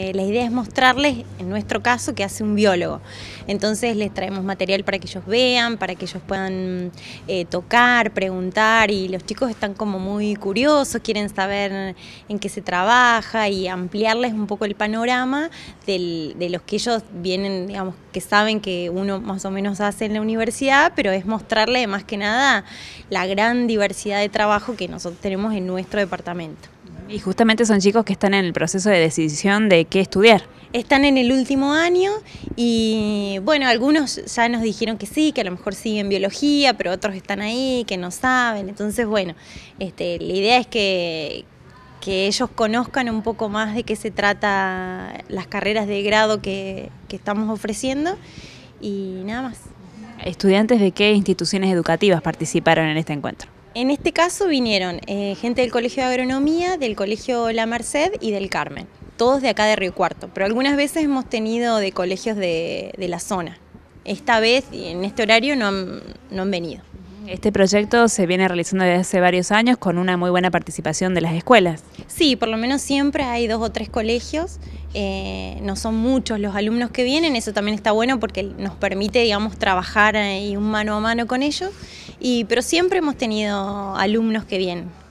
Eh, la idea es mostrarles, en nuestro caso, que hace un biólogo. Entonces les traemos material para que ellos vean, para que ellos puedan eh, tocar, preguntar y los chicos están como muy curiosos, quieren saber en qué se trabaja y ampliarles un poco el panorama de los que ellos vienen, digamos, que saben que uno más o menos hace en la universidad, pero es mostrarle más que nada la gran diversidad de trabajo que nosotros tenemos en nuestro departamento. Y justamente son chicos que están en el proceso de decisión de qué estudiar. Están en el último año y bueno, algunos ya nos dijeron que sí, que a lo mejor siguen biología, pero otros están ahí, que no saben. Entonces, bueno, este, la idea es que, que ellos conozcan un poco más de qué se trata las carreras de grado que estamos ofreciendo y nada más. ¿Estudiantes de qué instituciones educativas participaron en este encuentro? En este caso vinieron eh, gente del Colegio de Agronomía, del Colegio La Merced y del Carmen, todos de acá de Río Cuarto, pero algunas veces hemos tenido de colegios de, la zona. Esta vez, en este horario, no han, venido. Este proyecto se viene realizando desde hace varios años con una muy buena participación de las escuelas. Sí, por lo menos siempre hay dos o tres colegios, eh, no son muchos los alumnos que vienen, eso también está bueno porque nos permite, digamos, trabajar un mano a mano con ellos y, pero siempre hemos tenido alumnos que vienen.